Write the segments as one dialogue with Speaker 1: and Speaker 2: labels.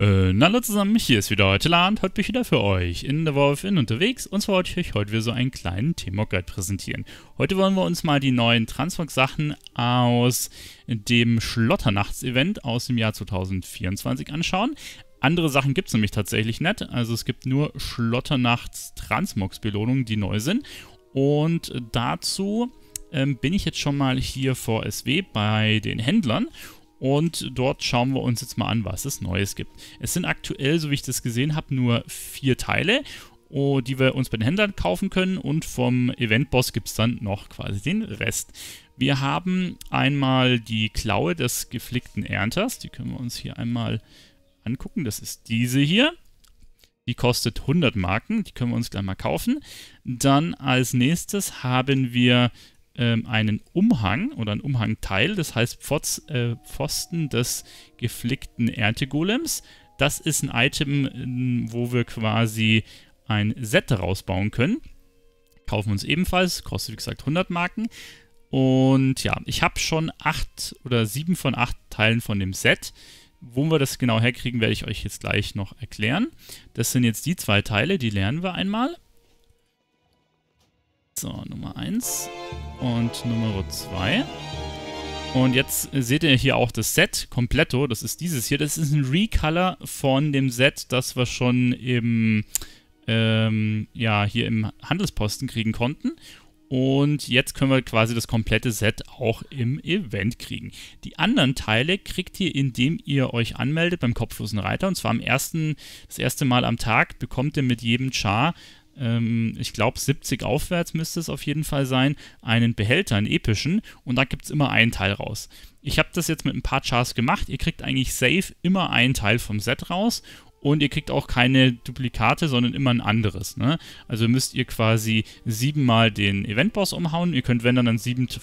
Speaker 1: Äh, hallo zusammen, hier ist wieder heute Land, heute bin ich wieder für euch in The Wolf Inn unterwegs und zwar wollte ich euch heute wieder so einen kleinen Guide präsentieren. Heute wollen wir uns mal die neuen Transfer-Sachen aus dem Schlotternachts-Event aus dem Jahr 2024 anschauen. Andere Sachen gibt es nämlich tatsächlich nicht, also es gibt nur Schlotternachts-Transmox-Belohnungen, die neu sind und dazu ähm, bin ich jetzt schon mal hier vor SW bei den Händlern und dort schauen wir uns jetzt mal an, was es Neues gibt. Es sind aktuell, so wie ich das gesehen habe, nur vier Teile, oh, die wir uns bei den Händlern kaufen können. Und vom Eventboss gibt es dann noch quasi den Rest. Wir haben einmal die Klaue des geflickten Ernters. Die können wir uns hier einmal angucken. Das ist diese hier. Die kostet 100 Marken. Die können wir uns gleich mal kaufen. Dann als nächstes haben wir ähm, einen Umhang oder ein Umhangteil, das heißt Pfotz, äh, Pfosten des geflickten Erntegolems. Das ist ein Item, ähm, wo wir quasi ein Set daraus bauen können. Kaufen uns ebenfalls, kostet wie gesagt 100 Marken. Und ja, ich habe schon 8 oder 7 von 8 Teilen von dem Set. Wo wir das genau herkriegen, werde ich euch jetzt gleich noch erklären. Das sind jetzt die zwei Teile, die lernen wir einmal. So, Nummer 1 und Nummer 2. Und jetzt seht ihr hier auch das Set Completo, das ist dieses hier. Das ist ein Recolor von dem Set, das wir schon im, ähm, ja, hier im Handelsposten kriegen konnten. Und jetzt können wir quasi das komplette Set auch im Event kriegen. Die anderen Teile kriegt ihr, indem ihr euch anmeldet beim kopflosen Reiter. Und zwar am ersten, das erste Mal am Tag bekommt ihr mit jedem Char ähm, ich glaube 70 aufwärts müsste es auf jeden Fall sein, einen Behälter, einen epischen und da gibt es immer einen Teil raus. Ich habe das jetzt mit ein paar Chars gemacht, ihr kriegt eigentlich safe immer einen Teil vom Set raus und ihr kriegt auch keine Duplikate, sondern immer ein anderes. Ne? Also müsst ihr quasi siebenmal den Eventboss umhauen. Ihr könnt, wenn dann, an sieben äh,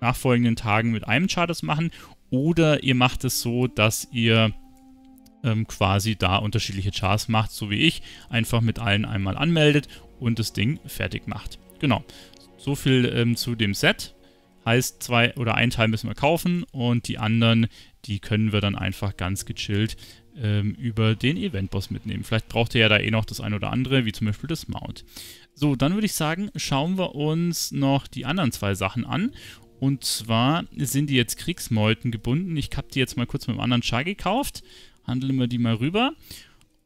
Speaker 1: nachfolgenden Tagen mit einem Char das machen. Oder ihr macht es so, dass ihr ähm, quasi da unterschiedliche Chars macht, so wie ich, einfach mit allen einmal anmeldet und das Ding fertig macht. Genau, so viel ähm, zu dem Set. Heißt, zwei oder ein Teil müssen wir kaufen und die anderen, die können wir dann einfach ganz gechillt ähm, über den Eventboss mitnehmen. Vielleicht braucht ihr ja da eh noch das ein oder andere, wie zum Beispiel das Mount. So, dann würde ich sagen, schauen wir uns noch die anderen zwei Sachen an. Und zwar sind die jetzt Kriegsmeuten gebunden. Ich habe die jetzt mal kurz mit einem anderen Char gekauft handeln wir die mal rüber.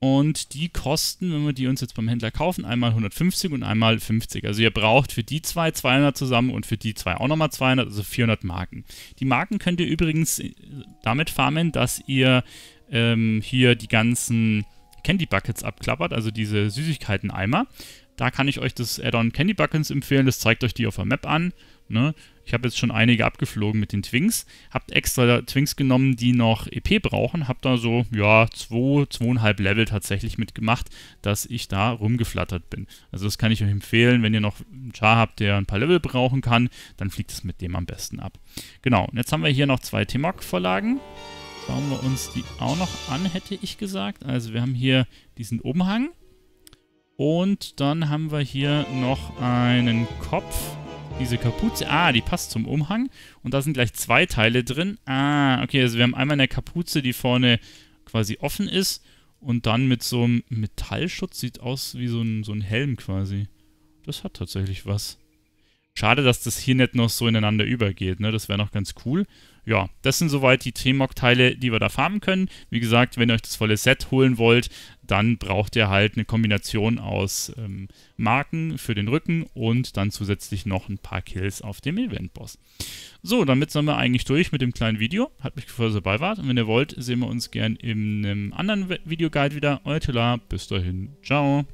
Speaker 1: Und die kosten, wenn wir die uns jetzt beim Händler kaufen, einmal 150 und einmal 50. Also ihr braucht für die zwei 200 zusammen und für die zwei auch nochmal 200, also 400 Marken. Die Marken könnt ihr übrigens äh, damit farmen, dass ihr ähm, hier die ganzen Candy Buckets abklappert, also diese Süßigkeiten-Eimer. Da kann ich euch das Add-on Candy Buckets empfehlen, das zeigt euch die auf der Map an. Ne? Ich habe jetzt schon einige abgeflogen mit den Twinks, habe extra Twinks genommen, die noch EP brauchen, habe da so, ja, zwei, zweieinhalb Level tatsächlich mitgemacht, dass ich da rumgeflattert bin. Also das kann ich euch empfehlen, wenn ihr noch einen Char habt, der ein paar Level brauchen kann, dann fliegt es mit dem am besten ab. Genau, und jetzt haben wir hier noch zwei T-Mock-Vorlagen. Schauen wir uns die auch noch an, hätte ich gesagt. Also wir haben hier diesen Umhang. Und dann haben wir hier noch einen Kopf diese Kapuze. Ah, die passt zum Umhang. Und da sind gleich zwei Teile drin. Ah, okay, also wir haben einmal eine Kapuze, die vorne quasi offen ist. Und dann mit so einem Metallschutz sieht aus wie so ein, so ein Helm quasi. Das hat tatsächlich was. Schade, dass das hier nicht noch so ineinander übergeht. Ne? Das wäre noch ganz cool. Ja, das sind soweit die T-Mock-Teile, die wir da farmen können. Wie gesagt, wenn ihr euch das volle Set holen wollt, dann braucht ihr halt eine Kombination aus ähm, Marken für den Rücken und dann zusätzlich noch ein paar Kills auf dem Event-Boss. So, damit sind wir eigentlich durch mit dem kleinen Video. Hat mich gefreut, dass ihr dabei wart. Und wenn ihr wollt, sehen wir uns gern in einem anderen Videoguide wieder. Euer Tila, bis dahin. Ciao.